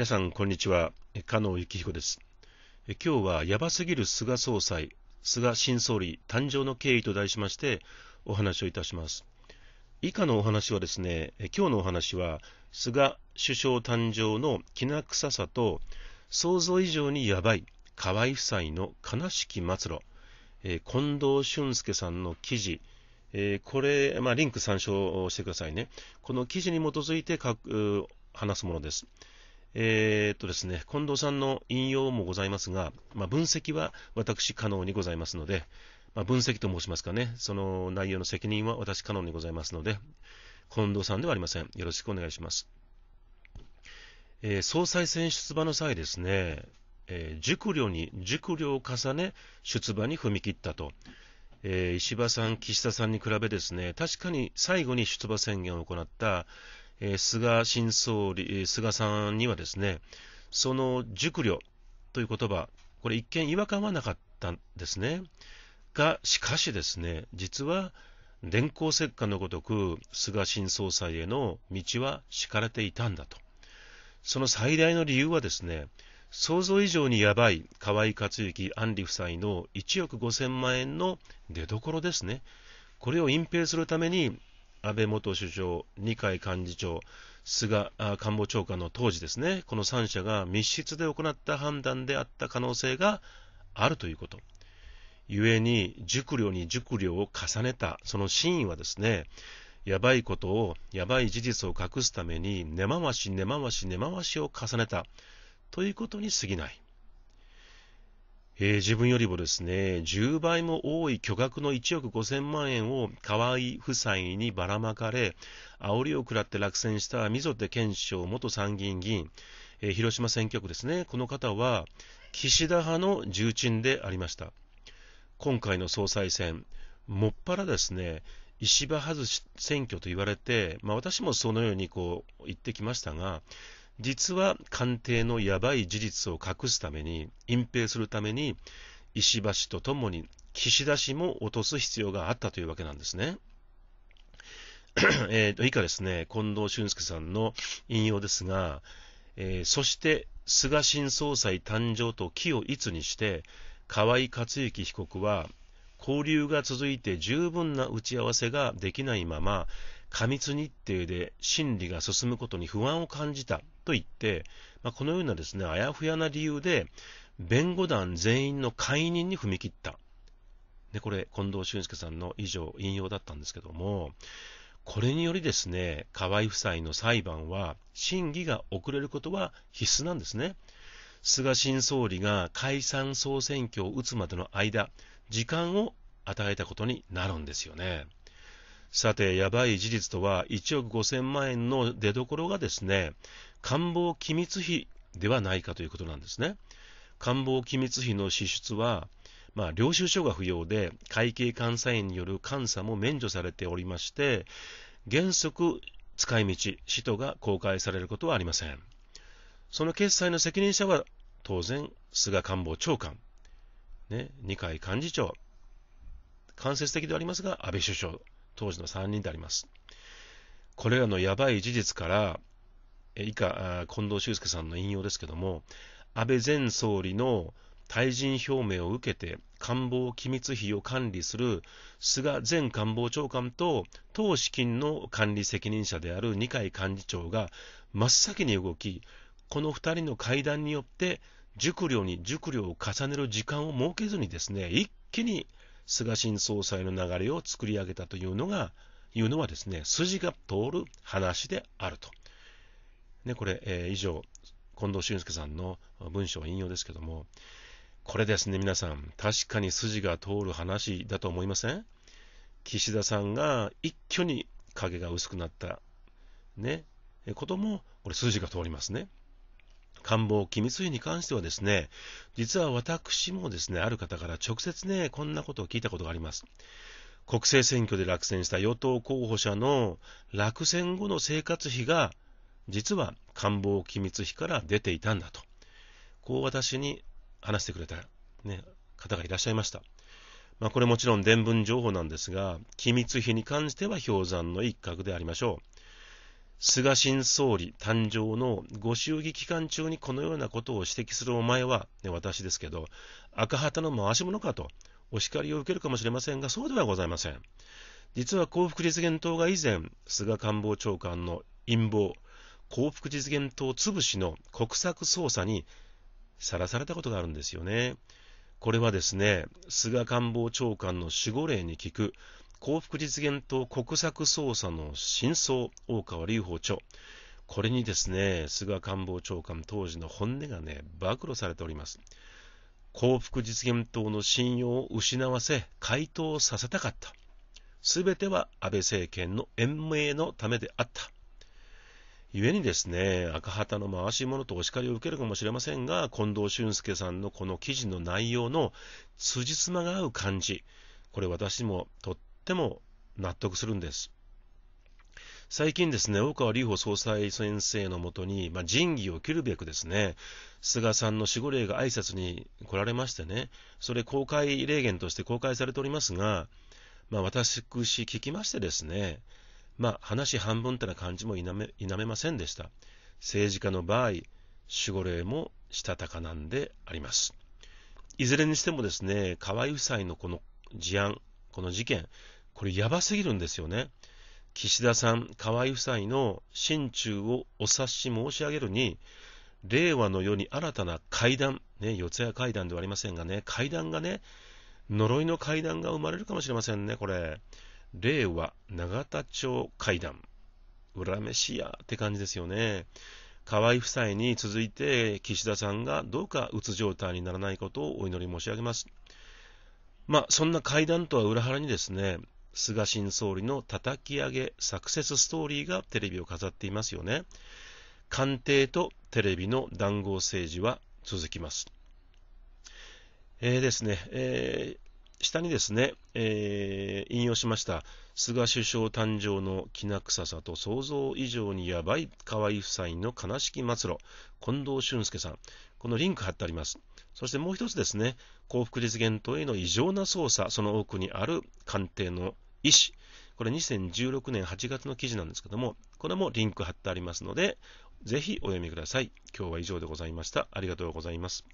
皆さんこんにちは加納幸彦です今日はやばすぎる菅総裁菅新総理誕生の経緯と題しましてお話をいたします以下のお話はですね今日のお話は菅首相誕生のきな臭さと想像以上にやばい河合夫妻の悲しき末路、え近藤俊介さんの記事えこれ、まあ、リンク参照してくださいね。この記事に基づいて書く話すものです。えー、っとですね、近藤さんの引用もございますが、まあ、分析は私可能にございますので、まあ、分析と申しますかね、その内容の責任は私可能にございますので、近藤さんではありません。よろしくお願いします。えー、総裁選出馬の際ですね、えー、熟慮に熟慮を重ね出馬に踏み切ったと。えー、石破さん、岸田さんに比べですね、確かに最後に出馬宣言を行ったえー、菅新総理、菅さんにはですね、その熟慮という言葉、これ一見違和感はなかったんですね。が、しかしですね、実は、電光石火のごとく菅新総裁への道は敷かれていたんだと。その最大の理由はですね、想像以上にやばい河合克行安里夫妻の1億5000万円の出どころですね。これを隠蔽するために安倍元首相、二階幹事長、菅官房長官の当時ですね、この3者が密室で行った判断であった可能性があるということ。故に、熟慮に熟慮を重ねた、その真意はですね、やばいことを、やばい事実を隠すために、根回し、根回し、根回しを重ねた、ということに過ぎない。えー、自分よりもですね、10倍も多い巨額の1億5000万円を河合夫妻にばらまかれ、煽りを食らって落選した溝手健章元参議院議員、えー、広島選挙区ですね、この方は岸田派の重鎮でありました。今回の総裁選、もっぱらですね、石破外し選挙と言われて、まあ、私もそのようにこう言ってきましたが、実は官邸のやばい事実を隠すために、隠蔽するために、石破氏とともに岸田氏も落とす必要があったというわけなんですね。えと以下ですね、近藤俊介さんの引用ですが、えー、そして菅新総裁誕生と木をいつにして、河井克行被告は、交流が続いて十分な打ち合わせができないまま、過密日程で審理が進むことに不安を感じたといって、まあ、このようなですね、あやふやな理由で、弁護団全員の解任に踏み切った。で、これ、近藤俊介さんの以上、引用だったんですけども、これによりですね、河合夫妻の裁判は、審議が遅れることは必須なんですね。菅新総理が解散総選挙を打つまでの間、時間を与えたことになるんですよね。さて、やばい事実とは、1億5000万円の出どころがですね、官房機密費ではないかということなんですね。官房機密費の支出は、まあ、領収書が不要で、会計監査員による監査も免除されておりまして、原則、使い道、使途が公開されることはありません。その決済の責任者は、当然、菅官房長官、ね、二階幹事長、間接的ではありますが、安倍首相当時の3人であります。これらのやばい事実から、以下、近藤修介さんの引用ですけども、安倍前総理の退陣表明を受けて官房機密費を管理する菅前官房長官と党資金の管理責任者である二階幹事長が真っ先に動きこの2人の会談によって熟慮に熟慮を重ねる時間を設けずにですね一気に菅新総裁の流れを作り上げたというのが、いうのはですね、筋が通る話であると。ね、これ、えー、以上、近藤俊介さんの文章引用ですけども、これですね、皆さん、確かに筋が通る話だと思いません岸田さんが一挙に影が薄くなった、ね、ことも、これ、筋が通りますね。官房機密費に関してはですね、実は私もですね、ある方から直接ね、こんなことを聞いたことがあります。国政選挙で落選した与党候補者の落選後の生活費が、実は官房機密費から出ていたんだと。こう私に話してくれた、ね、方がいらっしゃいました。まあ、これもちろん伝聞情報なんですが、機密費に関しては氷山の一角でありましょう。菅新総理誕生のご祝儀期間中にこのようなことを指摘するお前は、ね、私ですけど、赤旗の回し者かと、お叱りを受けるかもしれませんが、そうではございません。実は幸福実現党が以前、菅官房長官の陰謀、幸福実現党潰しの国策捜査にさらされたことがあるんですよね。これはですね、菅官房長官の守護霊に聞く幸福実現と国策捜査の真相、大川隆法著。これにですね、菅官房長官当時の本音がね、暴露されております。幸福実現党の信用を失わせ、回答させたかった。すべては安倍政権の延命のためであった。故にですね、赤旗の回し者とお叱りを受けるかもしれませんが、近藤俊介さんのこの記事の内容の辻褄が合う感じ、これ私もとっても納得するんです。最近ですね、大川隆法総裁先生のもとに、まあ、仁義を切るべくですね、菅さんの守護霊が挨拶に来られましてね、それ公開霊言として公開されておりますが、まあ、私、聞きましてですね、まあ、話半分ってな感じも否め否めませんでした。政治家の場合、守護霊もしたたかなんであります。いずれにしてもですね、河合夫妻のこの事案、この事件、これやばすぎるんですよね。岸田さん、河井夫妻の心中をお察し申し上げるに、令和の世に新たな階段、ね、四谷階段ではありませんがね、階段がね、呪いの階段が生まれるかもしれませんね、これ。令和永田町階段。恨めしやって感じですよね。河井夫妻に続いて岸田さんがどうかうつ状態にならないことをお祈り申し上げます。まあ、そんな会談とは裏腹にですね、菅新総理の叩き上げサクセスストーリーがテレビを飾っていますよね。官邸とテレビの談合政治は続きます。えー、ですね、えー、下にですね、えー、引用しました菅首相誕生のきな臭さと想像以上にやばい河合夫妻の悲しき末路近藤俊介さんこのリンク貼ってありますそしてもう一つですね、幸福実現党への異常な捜査、その多くにある官邸の医師、これ2016年8月の記事なんですけども、これもリンク貼ってありますので、ぜひお読みください。今日は以上でございました。ありがとうございます。